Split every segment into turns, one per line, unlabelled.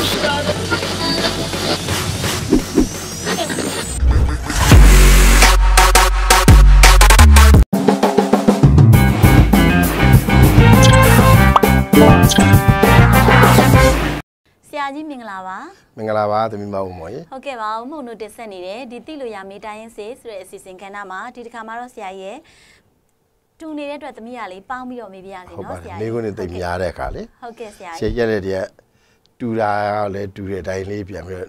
ရာကြီးမင်္ဂလာပါမင်္ဂလာပါသမီးမဦးမော်ရေဟုတ
်ကဲ့ပါဦ
းမုံတို့တင်ဆက်နေတယ်
ဒီတိလို့ရမေးတိုင်းရင်စေဆိုတဲ့အစီအစဉ်ခန်းနာမှာဒီတစ်ခါမှာတော့ဆရာရဲ့တူနေတဲ့အတွက်သမီးကလေးပေါင်းပြီးတော့မေးပြရစီနော်ဆရာကြီးမိ
ကုန်းနေတိတ်များတဲ့အခါလေ
ဟုတ်ကဲ့ဆရာကြီးရှေ့
ရက်တဲ့တည်းတူတာလည်းတူတဲ့အတိုင်းလေးပြန်ပြီး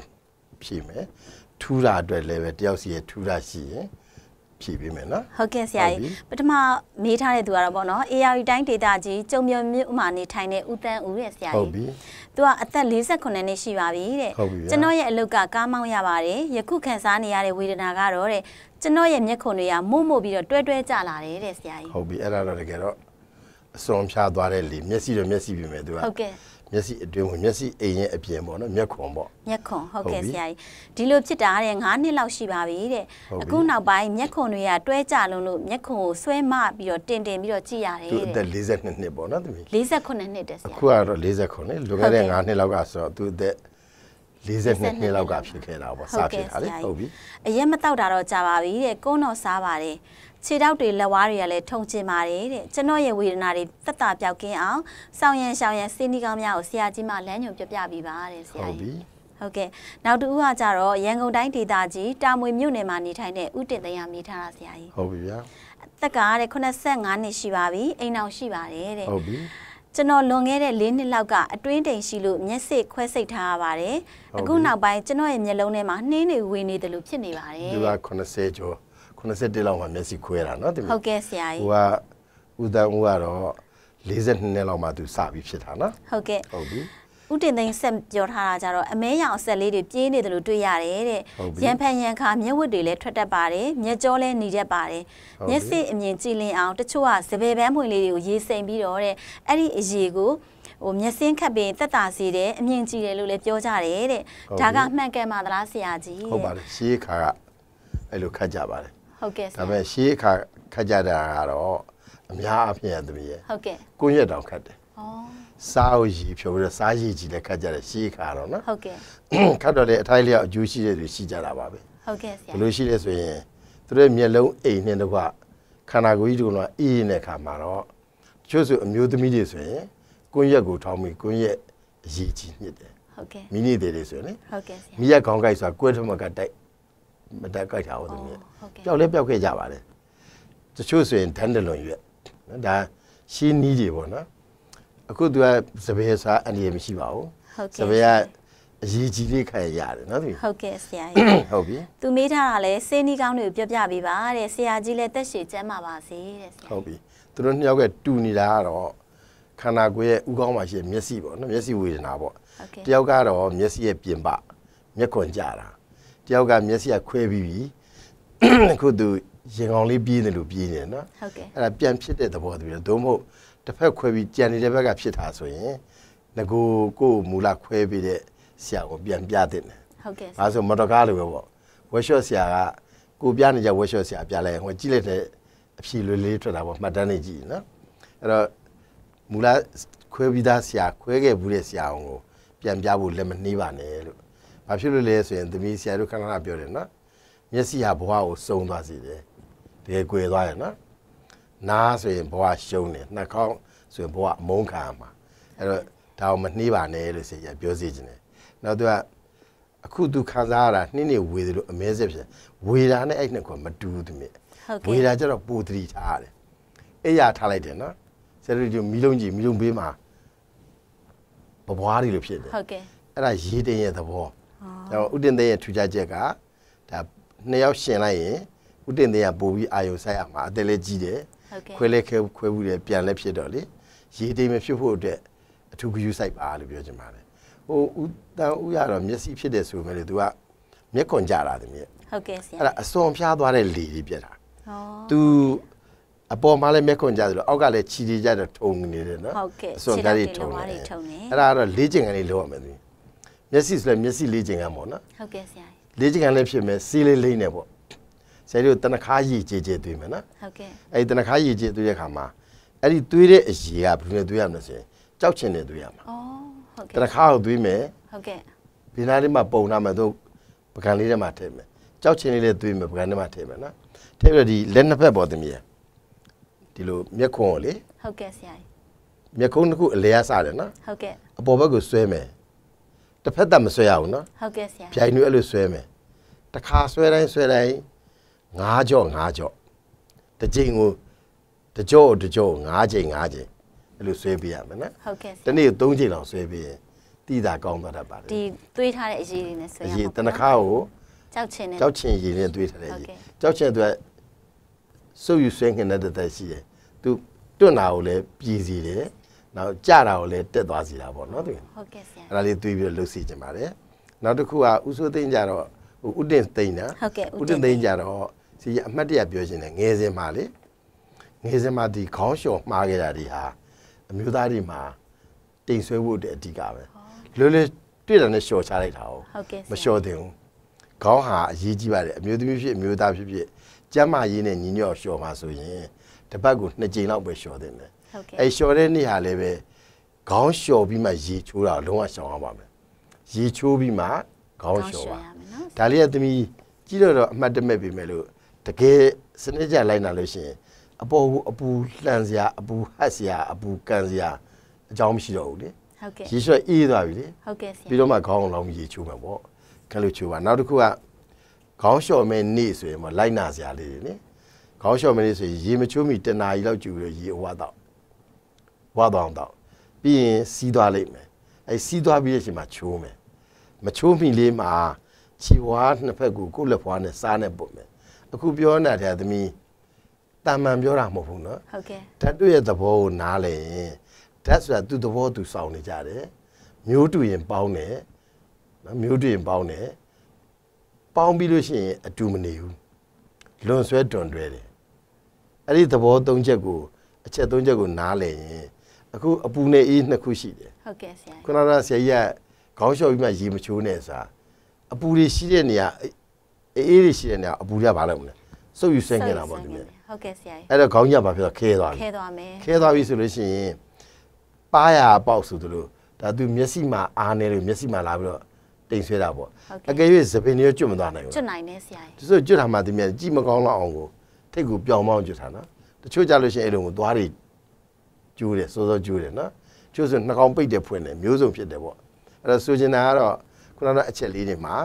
ဖြည့်မယ်ထူတာအတွက်လည်းပဲတယောက်စီရဲ့ထူတာရှိရင်ဖြည့်ပေးမယ်နော်
ဟုတ်ကဲ့ဆရာကြီးပထမမေးထားတဲ့သူကတော့ဗောနော် AR တိုင်းဒေတာကြီးကျုံမြမြို့မှာနေထိုင်တဲ့ဦးတန်းဦးရဲ့ဆရာကြီးဟုတ်ပြီသူကအသက်48နှစ်ရှိပါပြီတဲ့ကျွန်တော်ရဲ့အလုပ်ကကားမောင်းရပါတယ်ယခုခံစားနေရတဲ့ဝေဒနာကတော့တဲ့ကျွန်တော်ရဲ့မျက်ခုံတွေကမို့မို့ပြီးတော့တွဲတွဲကျလာတယ်တဲ့ဆရာကြ
ီးဟုတ်ပြီအဲ့ဒါတော့တကယ်တော့အစွန်ဖြားသွားတဲ့လေမျက်စိတော့မျက်စိပြင်မယ်သူကဟုတ်ကဲ့မျက်စိအတွင်းဝင်မျက်စိအိမ်ရဲ့အပြင်ပေါ့နော်မျက်ခွန်ပေါ့
မျက်ခွန်ဟုတ်ကဲ့ဆရာကြီးဒီလိုဖြစ်တာတဲ့9နှစ်လောက်ရှိပါပြီတဲ့အခုနောက်ပိုင်းမျက်ခွန်တွေကတွဲကြလုံးလို့မျက်ခွန်ကိုဆွဲမပြီးတော့တင်တင်ပြီးတော့ကြည့်ရတယ်တဲ့သ
ူအသက်42နှစ်ပေါ့နော်သမီး
48နှစ်တဲ့ဆရာအခု
ကတော့48နှစ်လွန်ခဲ့တဲ့9နှစ်လောက်ကဆိုတော့သူအသက်42နှစ်လောက်ကဖြစ်ခဲ့တာပေါ့စဖြစ်တာလေဟုတ်ပြီ
အရင်မတောက်တာတော့ကြာပါပြီတဲ့ကုန်းတော့စားပါတယ်ခြေထောက်တွေလက်ဝါးတွေကလည်းထုံချင်ပါတယ်တဲ့ကျွန်တော်ရဲ့ဝေဒနာတွေသက်သာပြောက်ကင်းအောင်ဆောင်ရန်ရှောင်ရန်စိနီကောင်းများကိုဆရာကြီးမှလမ်းညွှန်ပြပြပေးပါတဲ့ဆရာကြီးဟုတ်ကဲ့နောက်တူဦးကကြတော့ရန်ကုန်တိုင်းဒေသကြီးတာမွေမြို့နယ်မှာနေထိုင်တဲ့ဦးတင်သိန်းကမိထားတာဆရာကြီးဟုတ်ပြီဗျာအသက်ကတဲ့85နှစ်ရှိပါပြီအိမ်အောင်ရှိပါတယ်တဲ့ဟုတ်ပြီကျွန်တော်လွန်ခဲ့တဲ့၄နှစ်လောက်ကအတွင်းတိမ်ရှိလို့မျက်စိခွဲစိတ်ထားရပါတယ်အခုနောက်ပိုင်းကျွန်တော်ရဲ့မျက်လုံးထဲမှာနှင်းတွေဝင်နေတယ်လို့ဖြစ်နေပါတယ်ဒီက
80ကျော်81လောက်မှာမျက်စိခွဲတာနော်ဒီဟုတ်ကဲ့ဆရာကြီးဟိုကဦးတန်းဦးကတော့42နှစ်လောက်မှသူစပြီးဖြစ်တာနော်
ဟုတ်ကဲ့ဟုတ်ပြီဥတင်သိန်းဆက်ပြောထားတာကြတော့အမဲရောင်ဆက်လေးတွေပြေးနေတယ်လို့တွေ့ရတယ်တဲ့ရန်ဖန်ရန်ခါမျက်ဝတ်တွေလည်းထွက်တတ်ပါတယ်မျက်ကြောလည်းနေတတ်ပါတယ်မျက်စိအမြင်ကြည်လင်အောင်တချို့ကစပယ်ပန်းပွင့်လေးတွေကိုရေစိမ်ပြီးတော့တဲ့အဲ့ဒီအရေကိုဟိုမျက်စင်းခတ်ပင်တက်တာစီတယ်အမြင်ကြည့်တယ်လို့လည်းပြောကြတယ်တဲ့ဒါကမှန်ကန်ပါသလားဆရာကြီးဟုတ်ပါတ
ယ်ရှေးခါကအဲ့လိုခတ်ကြပါတယ်ဟုတ်ကဲ့ဆရာဒါပေမဲ့ရှေးအခါခတ်ကြတာကတော့အများအပြားသမီးရဲ့ဟုတ်ကဲ့ကိုရက်တောင်ခတ်တယ်ဩစားအုပ်ကြီးဖြိုးပြီးတော့စားရည်ကြီးလည်းခတ်ကြတယ်ရှေးအခါတော့နော်ဟုတ်ကဲ့ခတ်တော့လေအထိုက်လျောက်အကျိုးရှိတဲ့တွေရှိကြတာပါပဲဟုတ်ကဲ့ဆရာဘယ်လိုရှိလဲဆိုရင်သူတို့မျက်လုံးအိမ်နဲ့တကွခန္ဓာကိုယ်ကြီးတို့ကအေးနေတဲ့ခါမှာတော့ချို့ဆိုအမျိုးသမီးတွေဆိုရင်ကွန်းရက်ကိုထောင်းပြီးကွန်းရက်အရေးကြီးညစ်တယ်ဟုတ်ကဲ့မိနစ်တွေတွေဆိုရင်ဟုတ်ကဲ့ဆရာမိရက်ခေါင်းကိုက်ဆိုတာကွဲထမကတိုက်မတက်ကြိုက်တာဟုတ်သမီးပျောက်လဲပျောက်ခဲ့ကြပါတယ်တချို့ဆိုရင်ဒန်းတလွန်ရွက်နော်ဒါရှင်းနီးတွေပေါ့နော်အခုသူကစပယ်စားအန္တရာယ်မရှိပါဘူးဟုတ်ကဲ့စပယ်ကအရေးကြီးလေးခံရတယ်နော်သူဟုတ်ကဲ့ဆရာကြီးဟုတ်ပြီ
သူမေးထားတာလဲစေနီးကောင်းတွေကိုပြပြပေးပါတဲ့ဆရာကြီးလဲတက်ရှည်ကျမ်းပါပါစေတဲ့ဆ
ရာဟုတ်ပြီသူတို့နှစ်ယောက်ကတူနေတာကတော့ခန္ဓာကိုယ်ရဲ့ဥကောင်းမှာရှိတဲ့မျက်စိပေါ့နော်မျက်စိဝေဒနာပေါ့တယောက်ကတော့မျက်စိရဲ့ပြင်ပမျက်ခွန်ကြတာတယောက်ကမျက်စိကခွဲပြီးပြီအခုသူရင်ကောင်လေးပြေးတယ်လို့ပြေးနေနော်ဟုတ်ကဲ့အဲ့ဒါပြန်ဖြစ်တဲ့သဘောတူတယ်သို့မဟုတ်တစ်ဖက်ခွဲပြီးကြံနေတဲ့ဘက်ကဖြစ်တာဆိုရင်ငကိုကိုမူလခွဲပြီးတဲ့ဆရာကိုပြန်ပြတဲ့တယ်ဟုတ်ကဲ့ဒါဆိုမတော်ကားလိုပဲပေါ့ဝက်ရှော့ဆရာကကိုပြနေကြဝက်ရှော့ဆရာပြလိုက်ဟိုကြည့်လိုက်တဲ့အဖြေလွယ်လေးထွက်တာပေါ့မှတ်တမ်းလေးကြည့်နော်အဲ့တော့မူလခွဲပြီးသားဆရာခွဲခဲ့ဘူးတဲ့ဆရာအောင်ကိုပြန်ပြဖို့လက်မနှေးပါနဲ့လို့ဘာဖြစ်လို့လဲဆိုရင်သမီးဆရာတို့ခဏခဏပြောတယ်နော်မျက်စိဟာဘဝကိုစုံသွားစေတယ်တကယ်꿰သွားရနော်နားဆိုရင်ဘဝရှုံးတယ်နှာခေါင်းဆိုရင်ဘဝမုန်းခံမှာအဲ့တော့ဒါကိုမနှေးပါနဲ့လို့ဆရာပြောစီခြင်းတယ်နောက်သူကအခုသူခံစားရတာနှင်းနေဝေသလိုအမဲစက်ဖြစ်ဝေတာနဲ့အဲ့နှစ်ခုမတူဘူးသူမြင်ဝေတာကျတော့ပူတရီထားရတယ်အဲ့ရထားလိုက်တယ်နော်ဆရာတို့မီလုံးကြီးမီလုံးဘေးမှာဘဘွားတွေလိုဖြစ်တယ်ဟုတ်ကဲ့အဲ့ဒါရေးတင်ရဲ့သဘောဒါတော့ဥတင်တဲ့ရဲ့ထူခြားချက်ကဒါနှစ်ယောက်ရှင်လိုက်ရင်ဥတင်တဲ့ကပို့ပြီးအာယုံဆိုင်ရမှာအသက်လည်းကြီးတယ်ခွဲလဲခဲခွဲဘူးတယ်ပြန်လဲဖြစ်တော့လေရေတိမ်မဖြစ်ဖို့အတွက်အထူးဂရုစိုက်ပါလို့ပြောချင်ပါတယ်ဟိုဥတန်ဥရတော့မျက်စိဖြစ်တယ်ဆိုပေမဲ့သူကမျက်ခွန်ကြတာတည်းမြက်
ဟုတ်ကဲ့ဆရာအဲ့ဒါ
အစွန်ဖျားသွားတဲ့လေကြီးပြက်တာဩသူအပေါ်မှာလည်းမျက်ခွန်ကြဆိုတော့အောက်ကလည်းခြီးခြီးကြတော့ထုံနေတယ်နော်ဟုတ်ကဲ့အစွန်ဓာတ်တွေထုံနေတယ်
အဲ့ဒါကတ
ော့လေ့ကျင့်ခန်းလေးလုပ်ရမယ်သူမျက်စိဆိုလဲမျက်စိလေးချိန်ခံပေါ့နော်ဟုတ်ကဲ့ဆရာလေးချိန်ခံလည်းဖြစ်မယ်စီးလေးလိမ့်နေပေါ့ဆရာတို့တနခါရည်ကြည်ကြည်သွေးမယ်နော်ဟုတ်ကဲ့အဲ့ဒီတနခါရည်ကြည်သွေးတဲ့ခါမှာအဲ့ဒီသွေးတဲ့အရည်ကဘယ်လိုနဲ့သွေးရမလဲဆိုရင်ကြောက်ချင်နဲ့သွေးရမှာဩဟုတ်ကဲ့တနခါကိုသွေးမယ်ဟုတ်ကဲ့ဘီနာလေးမှာပုံနာမယ်သူပကံလေးထဲမှာထည့်မယ်ကြောက်ချင်လေးလည်းသွေးမယ်ပကံထဲမှာထည့်မယ်နော်ထည့်ပြီးတော့ဒီလက်နှစ်ဖက်ပေါ်သမီးရဒီလိုမျက်ခွန်းကိုလေဟုတ်ကဲ့ဆရာမျက်ခုံးတစ်ခုအလဲရစတယ်နော်ဟုတ်ကဲ့အပေါ်ဘက်ကိုဆွဲမယ်တစ်ဖက်သက်မဆွဲရဘူးနော်
ဟုတ်ကဲ့ဆရာပြိုင်
တွေအဲ့လိုဆွဲမယ်တစ်ခါဆွဲတိုင်းဆွဲတိုင်း၅ကြော့၅ကြော့တစ်ချိန်ကိုတစ်ကြော့တစ်ကြော့၅ချိန်၅ချိန်အဲ့လိုဆွဲပေးရမယ်နော်ဟုတ်ကဲ့ဆရာဒီနေ့၃ချိန်လောက်ဆွဲပေးရင်တိတာကောင်းသွားတတ်ပါတယ်ဒီ
တွေးထားတဲ့အရေးတွေနဲ့ဆွဲရအောင်အရေ
းတနခါကို
ကြောက်ချင်တယ်ကြောက်
ချင်ရည်နဲ့တွေးထားတဲ့အရေးကြောက်ချင်အတွက်စုပ်ယူဆွဲခင်တဲ့တက်ရှိတယ်သူတွန့်တာကိုလည်းပြည်စီတယ်နောက်ကြတာကိုလည်းတက်သွားစီတာပေါ့နော်သူဟုတ်ကဲ့ဆရာအဲ့ဒါလေးတွေးပြီးလှုပ်စီခြင်းပါတယ်နောက်တစ်ခုကဥဆိုးသိမ့်ကြတော့ဥတင်သိမ့်တာဟုတ်ကဲ့ဥတင်သိမ့်ကြတော့စီအမှတ်တရပြောရှင်တယ်ငယ်စဉ်မှာလေငယ်စဉ်မှာဒီခေါင်းလျှော်မှားခဲ့တာတွေဟာအမျိုးသားတွေမှာတိမ်ဆွဲဖို့အဓိကပဲလွယ်လွယ်တွေ့တာနဲ့လျှော်ချလိုက်တာဟုတ်ကဲ့မလျှော်သင့်ဘူးခေါင်းဟာအရေးကြီးပါတယ်အမျိုးသမီးဖြစ်အမျိုးသားဖြစ်ဖြစ်ကျမ်းမာရေးနဲ့ညီညွတ်လျှော်ပါဆိုရင်တပတ်ကိုနှစ်ကြိမ်လောက်ပဲလျှော်သင့်တယ်အဲလျှော်တဲ့နေ့ဟာလည်းပဲခေါင်းလျှော်ပြီးမှရေချိုးတာလုံးဝရှောင်ရပါမယ်ရေချိုးပြီးမှခေါင်းလျှော်ပါဒါလေးကသမီးကြည့်တော့တော့အမှတ်တမဲ့ပြီမဲ့လို့တကယ်စနစ်ကြလိုက်နာလို့ရှိရင်အပေါ်ဘူးအပူလှန်စရာအပူဟတ်စရာအပူကန်စရာအကြောင်းမရှိတော့ဘူးလေဟုတ်ကဲ့ရေရွှဲအေးသွားပြီလေဟုတ်ကဲ့ဆရာပြီးတော့မှခေါင်းလောင်းရေချိုးမှာပေါ့ခက်လို့ချိုးပါနောက်တစ်ခုကခေါင်းလျှော်မဲ့နေ့ဆိုရင်မလိုက်နာစရာလေးတွေလေခေါင်းလျှော်မဲ့နေ့ဆိုရင်ရေမချိုးမီတနာရီလောက်ကြူလို့ရေအဝါတော့ဝါသွားအောင်တောက်ပြီးရင်စီးသွားလိမ့်မယ်အဲစီးသွားပြီးရဲ့ရှင်မှာချိုးမယ်မချိုးမိလေးမှာခြေဝါးနှစ်ဖက်ကိုကိုယ့်လက်ဖွားနဲ့စားနဲ့ပုတ်မယ်အခုပြောနေတာသမီးတာမန်ပြောတာမဟုတ်ဘူးเนาะဟုတ်ကဲ့ဓာတ်တွေ့ရဲ့သဘောကိုနားလည်ရင်ဓာတ်ဆိုတာသူ့သဘောသူစောင့်နေကြတယ်မျိုးတူရင်ပေါင်းတယ်နော်မျိုးတူရင်ပေါင်းတယ်ပေါင်းပြီးလို့ရှိရင်အတူမနေဘူးလွန်ဆွဲတွန်တွဲတယ်အဲ့ဒီသဘော၃ချက်ကိုအချက်၃ချက်ကိုနားလည်ရင်အခုအပူနဲ့အေးနှစ်ခုရှိတယ
်ဟုတ်ကဲ့ဆရာ
ခုနကဆရာကြီးကခေါင်းလျှော်ပြီးမှရေမချိုးနဲ့စားအပူတွေရှိတဲ့နေရာအေးတွေရှိတဲ့နေရာအပူတွေကဘာလုပ်မလဲစုပ်ယူဆင်းနေတာပေါ့ဒီမ
ြဲဟုတ်ကဲ့ဆရာကြီးအဲ့
တော့ခေါင်းညဘာဖြစ်တော့ခဲသွားပြီခဲ
သွားမယ်ခဲသွားပြီဆ
ိုလို့ရှိရင်ပါရပေါက်ဆိုသလိုဒါသူမျက်စိမှာအားနေလို့မျက်စိမှာလာပြီးတော့တိမ်ဆွဲတာပေါ့အကယ်၍သပင်တွေကျွတ်မသွားနိုင်ဘူးကျွတ
်နိုင်တယ်ဆရာကြီး
သူဆိုကျွတ်တာမှဒီမြဲကြည့်မကောင်းတော့အောင်ကိုထိတ်ကိုပြောင်ပေါင်းကျွတ်တာနော်တချို့ကြလို့ရှိရင်အဲ့လိုကိုသွားတွေကျိုးတယ်စောစောကျိုးတယ်နော်ကျိုးဆိုနှကောင်ပိတ်တယ်ဖွင့်တယ်မျိုးစုံဖြစ်တယ်ပေါ့အဲ့တော့ဆိုချင်တာကတော့ခုနကအချက်လေးတွေမှာ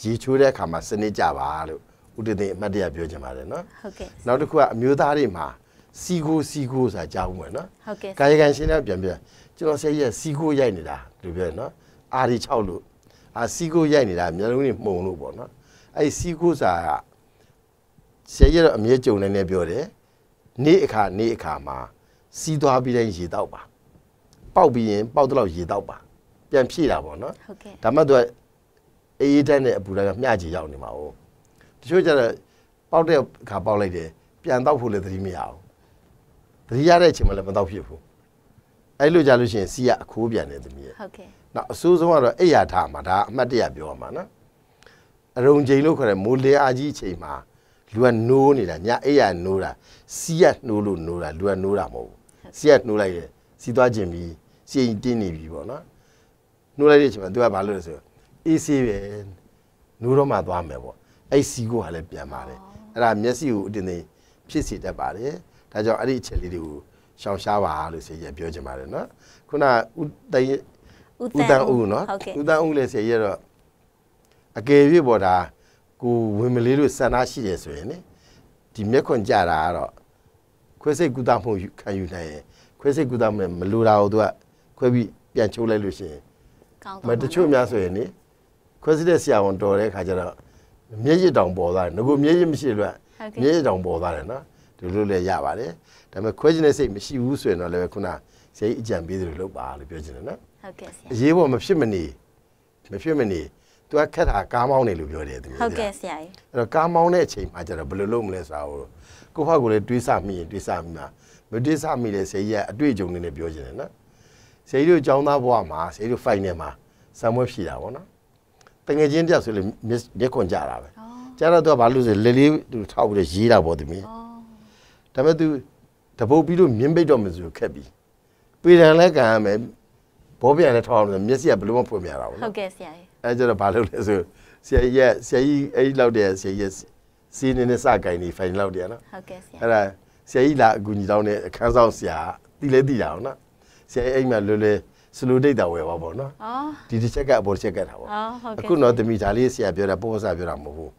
ရေချိုးတဲ့အခါမှာစနစ်ကြပါလို့ဥတည်တင်အမှတ်တရပြောချင်ပါတယ်နော်ဟုတ်ကဲ့နောက်တစ်ခုကအမျိုးသားတွေမှာစီကိုစီကိုဆိုတာကြားဦးမယ်နော်ဟုတ်ကဲ့ကာယကံရှင်တွေပြန်ပြန်ကျွန်တော်ဆရာကြီးကစီကိုရိုက်နေတာလူပြောနော်အာရီ6လို့အာစီကိုရိုက်နေတာမျိုးလုံးတွေမှုံလို့ပေါ့နော်အဲ့စီကိုစာကဆရာကြီးတော့အမြဲကြုံနေနေပြောတယ်နေ့အခါနေ့အခါမှာစီးသွားပြီးတိုင်းရေတောက်ပါပေါက်ပြီးရင် ပေါက်တော့ရေတောက်ပါပြန်ဖြည့်တာပေါ့နော်ဟုတ်ကဲ့ဒါမှသူကအေးအေးတန်းနဲ့အပူတန်းကမျှချေရောက်နေမှာ哦တချို့ကျတော့ပေါက်တဲ့ခါပေါက်လိုက်တယ်ပြန်တောက်ဖို့လည်းသတိမရအောင်သတိရတဲ့အချိန်မှလည်းမတောက်ဖြစ်ဘူးအဲ့လိုကြလို့ရှိရင်စီးရအခိုးပြန်တယ်သမီးရဲ့ဟုတ်ကဲ့နောက်အစိုးဆုံးကတော့အိယာထားမှာဒါအမှတ်တရပြောရမှာနော်အရုံချိန်လို့ခေါ်တဲ့မိုးလင်းအားကြီးချိန်မှာလူကနိုးနေတာညအိယာနိုးတာစီးရနိုးလို့နိုးတာလူကနိုးတာမဟုတ်ဘူးစီကနှိုးလိုက်တယ်စီသွားကျင်ပြီးစီရင်တင်းနေပြီပေါ့နော်နှိုးလိုက်တဲ့အချိန်မှာသူကဘာလုပ်လဲဆိုတော့အေးဆေးပဲနှိုးတော့မှသွားမယ်ပေါ့အဲ့စီကိုကလည်းပြန်ပါတယ်အဲ့ဒါမျက်စိကိုအတင်းတင်းဖြစ်စေတတ်ပါတယ်ဒါကြောင့်အဲ့ဒီအချက်လေးတွေကိုရှောင်ရှားပါလို့ဆရာကြီးပြောချင်ပါတယ်နော်ခုနဥတန်ဥတန်ဥနော်ဥတန်ဥလည်းဆရာကြီးကတော့အကယ်၍ပေါ်တာကိုဝင်မလေးလို့စန္ဒရှိတယ်ဆိုရင်လေဒီမျက်ခွန်ကြတာကတော့ခွဲစိတ်ကုသမှုခံယူနိုင်ရင်ခွဲစိတ်ကုသမှုမလိုတာကိုသူကခွဲပြီးပြန်ချိုးလိုက်လို့ရှိရင်မတချို့များဆိုရင်လေခွဲစိတ်တဲ့ဆရာဝန်တော်တဲ့ခါကျတော့မျက်ရည်တောင်ပေါ်သွားတယ်ငကိုမျက်ရည်မရှိလို့မျက်ရည်တောင်ပေါ်သွားတယ်နော်ဒီလိုလည်းရပါတယ်ဒါပေမဲ့ခွဲခြင်းတဲ့စိတ်မရှိဘူးဆိုရင်တော့လည်းခုနဆရာကြီးအကြံပေးတယ်လို့လုပ်ပါလို့ပြောချင်တယ်နော်ဟုတ်ကဲ့ဆရာအရေးပေါ်မဖြစ်မနေမဖြစ်မနေသူကခက်တာကားမောင်းနေလို့ပြောတယ်သူဟ
ုတ်ကဲ့ဆရာကြီး
အဲ့တော့ကားမောင်းတဲ့အချိန်မှာကျတော့ဘယ်လိုလုပ်မလဲဆိုတာကိုကိုဖောက်ကိုလည်းတွေးဆမိရင်တွေးဆမိမှာမတွေးဆမိတဲ့ဆရာကြီးကအတွေ့အကြုံတွေနဲ့ပြောချင်တယ်နော်ဆရာကြီးတို့ចောင်းသားဘဝမှာဆရာကြီးတို့ final မှာစံပွဲဖြီတာပေါ့နော်တငယ်ချင်းတယောက်ဆိုလေမျက်ခွန်ကြတာပဲကျတော့သူကဘာလို့ဆိုလေလေးသူထောက်ပြီးတော့ရေးတာပေါ့သူမင်းဒါပေမဲ့သူတပုတ်ပြီးတော့မြင်းပိတ်တော့မယ်ဆိုခက်ပြီပေတံလည်းကန်ရမယ်ဘောပြန်လည်းထောက်ရမယ်မျက်စိကဘယ်လိုမှဖွင့်မရတာဘူးဟ
ုတ်ကဲ့ဆရာကြီး
အဲကျတော့ဘာလုပ်လဲဆိုဆရာကြီးဆရာကြီးအဲ့ဒီလောက်တည်းဆရာကြီးစီနေနဲ့စကင်နေဖိုင်လောက်တည်းနော်ဟ
ုတ်ကဲ့ဆရာအဲ့ဒါ
ဆရာကြီးလာအကူညီတောင်းတဲ့အခန်းဆောင်ဆရာတီလဲတီတာအောင်နော်ဆရာကြီးအဲ့မှာလွယ်လွယ်စလိုဒိတ်တာဝယ်ပါပေါ့နော်အော်ဒီတစ်ချက်ကအပေါ်ချက်ကတာပေါ့အော်ဟုတ်ကဲ့အခုတော့တမိဒါလေးဆရာပြောတာပေါ့ဆရာပြောတာမဟုတ်ဘူး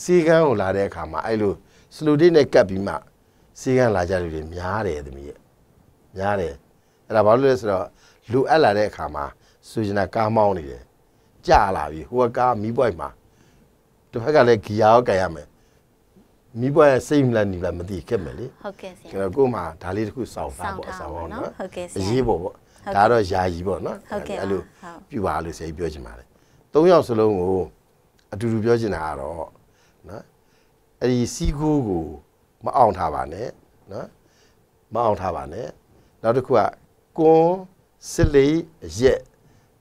စီကန်းကိုလာတဲ့အခါမှာအဲ့လိုစလိုဒိတ်နဲ့ကပ်ပြီးမှစီကန်းလာကြလူတွေများတယ်တမိရဲ့များတယ်အဲ့ဒါဘာလို့လဲဆိုတော့လူအပ်လာတဲ့အခါမှာဆိုကျင်တာကားမောင်းနေတယ်ကြာလာပြီဟိုကကားမီးပွိုက်မှာတစ်ဖက်ကလည်းဂီယာရောကန်ရမယ်မီးပွိုက်ရဲ့စိတ်မလန်နေလားမသိခက်မယ်လေဟ
ုတ်ကဲ့ဆရာကျွန်တေ
ာ်ကို့မှာဒါလေးတစ်ခုစောင့်ထားပေါ့စောင့်အောင်နော်ဟ
ုတ်ကဲ့ဆရာအရေးပေါ့
ပေါ့ဒါတော့ယာယီပေါ့နော်အဲ့လိုပြပါလို့ဆရာကြီးပြောချင်ပါတယ်သုံးယောက်စလုံးကိုအတူတူပြောချင်တာကတော့နော်အဲ့ဒီစီကိုးကိုမအောင်ထားပါနဲ့နော်မအောင်ထားပါနဲ့နောက်တစ်ခုကကွန်းစစ်လေးရက်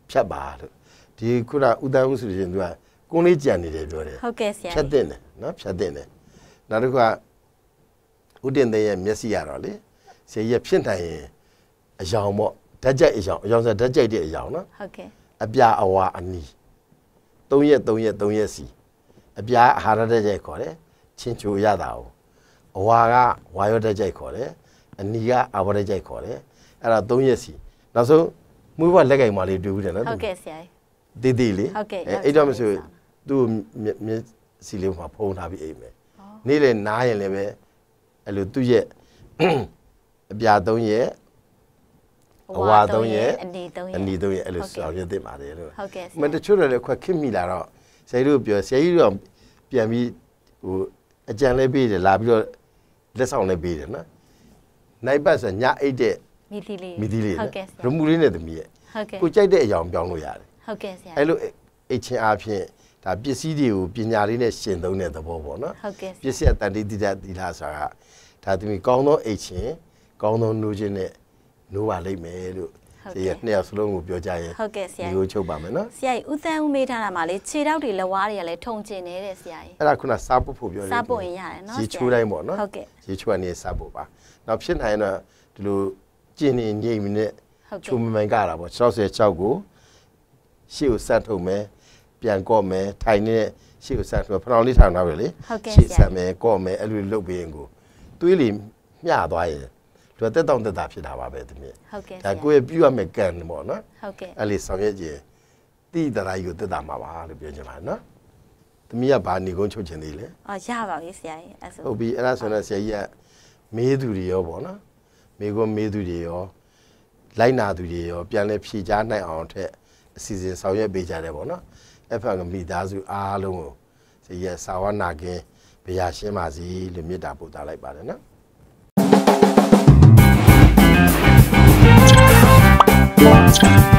ဖြတ်ပါလို့ဒီခုနဥသားဦးဆိုရင်သူကကုန်းလေးကြံနေတယ်ပြောတယ်ဟ
ုတ်ကဲ့ဆရာဖြတ်တ
င်တယ်နော်ဖြတ်တင်တယ်နောက်တစ်ခါဥတင်တဲ့ရဲ့မျက်စိရတော့လေဆရာကြီးဖြစ်နိုင်ရင်အယောင်ပေါ့ဓာတ်ကြိုက်အယောင်အယောင်ဆိုဓာတ်ကြိုက်တဲ့အယောင်နော်ဟုတ်ကဲ့အပြာအဝါအနီ၃ရက်၃ရက်၃ရက်စီအပြာအာဟာရဓာတ်ကြိုက်ခေါ်တယ်ချင်းချိုရတာ哦အဝါကဝါရောဓာတ်ကြိုက်ခေါ်တယ်အနီကအာဘောဓာတ်ကြိုက်ခေါ်တယ်အဲ့ဒါ၃ရက်စီနောက်ဆုံးမွေးဘွားလက်ကင်မလေးတွေ့ဘူးတယ်နော်ဟုတ်ကဲ့ဆရာကြီးသေးသေးလေအဲ့တော့မဆိုသူ့မျက်စီလေးမှာဖုံးထားပြီးအိမ်မယ်နေ့လေနားရင်လည်းပဲအဲ့လိုသူ့ရဲ့အပြာသုံးရက်
အဝါသုံးရက်အနေသုံးရက်အ
နေသုံးရက်အဲ့လိုဆောင်ရွက်တင်ပါတယ်လို့ဟုတ်ကဲ့မတချို့တော့လည်းခွက်ခစ်မိလာတော့ဆရာကြီးတို့ပြောဆရာကြီးတို့ပြန်ပြီးဟိုအကြံလေးပေးတယ်လာပြီးတော့လက်ဆောင်လေးပေးတယ်နော်နိုင်ပတ်ဆိုညအိတ်တဲ့
မိသီလေးမိသီလေးဟုတ်ကဲ့ရမူလေးနဲ့သမီးရဲ့ဟုတ်ကဲ့ကိုကြိုက်
တဲ့အရာပြောင်းလို့ရတယ်
ဟုတ်ကဲ့ဆရာအဲ့လို
အချင်းအဖြစ်ဒါပစ္စည်းတွေကိုပညာလေးနဲ့ရှင်သုံးတဲ့သဘောပေါ့နော်ဟုတ်ကဲ့ပစ္စည်းအတန်တိတိတိလာဆိုတာဒါသူကောင်းသောအချင်းကောင်းသောနှိုးခြင်းနဲ့နှိုးပါလိမ့်မယ်လို့ဆရာနှစ်ယောက်စလုံးကိုပြောကြရင်ဟုတ်ကဲ့ဆရာကိုချုပ်ပါမယ်နော်ဆ
ရာကြီးဦးသန်းဦးမေးထားတာမှာလေခြေထောက်တွေလက်ဝါးတွေကလည်းထုံကျင်နေတဲ့ဆရာကြီး
အဲ့ဒါခုနစားပုတ်ဖို့ပြောတယ်စားပုတ်ရင်ရတယ်နော်ရေချိုးတိုင်းပေါ့နော်ဟုတ်ကဲ့ရေချိုးကနေစားပုတ်ပါနောက်ဖြစ်နိုင်တော့ဒီလိုကျင်နေငြိမ့်နေတဲ့ချုံမမှန်ကြတာပေါ့66ကိုရှေ့ကိုစထုတ်မယ်ပြန်ကော့မယ်ထိုင်နေတဲ့ရှေ့ကိုစထုတ်မယ်ဖလောင်လေးထောင်ထားပဲလေရှေ့စမယ်ကော့မယ်အဲ့လိုလုပ်ပေးရင်ကိုတွေးလေမျှသွားရင်သူကတက်တောင့်တက်တာဖြစ်တာပါပဲတမီး
ဟုတ်ကဲ့ဒါကို
ယ်ပြုရမယ်ကံပေါ့နော်ဟုတ်ကဲ့အဲ့လေဆောင်ရွက်ခြင်းတိတရာကြီးကိုတက်တာမှာပါလို့ပြောချင်ပါတယ်နော်သမီးကဘာနေကုန်းချုပ်ချင်သေးလဲ
အော်ရပါပြီဆရာကြီးအဲ့ဆိုဟုတ်ပ
ြီအဲ့ဒါဆိုတော့ဆရာကြီးကမေးသူတွေရောပေါ့နော်မေကုန်းမေးသူတွေရောလိုက်နာသူတွေရောပြန်လဲဖြေချနိုင်အောင်ထက်အစီအစဉ်ဆောင်ရွက်ပေးကြတယ်ပေါ့နော်အဖက်ကမိသားစုအားလုံးကိုဒီရဆာဝနာကင်းဗျာရှင်းပါစေလို့မေတ္တာပို့သလိုက်ပါတယ်နေ
ာ်။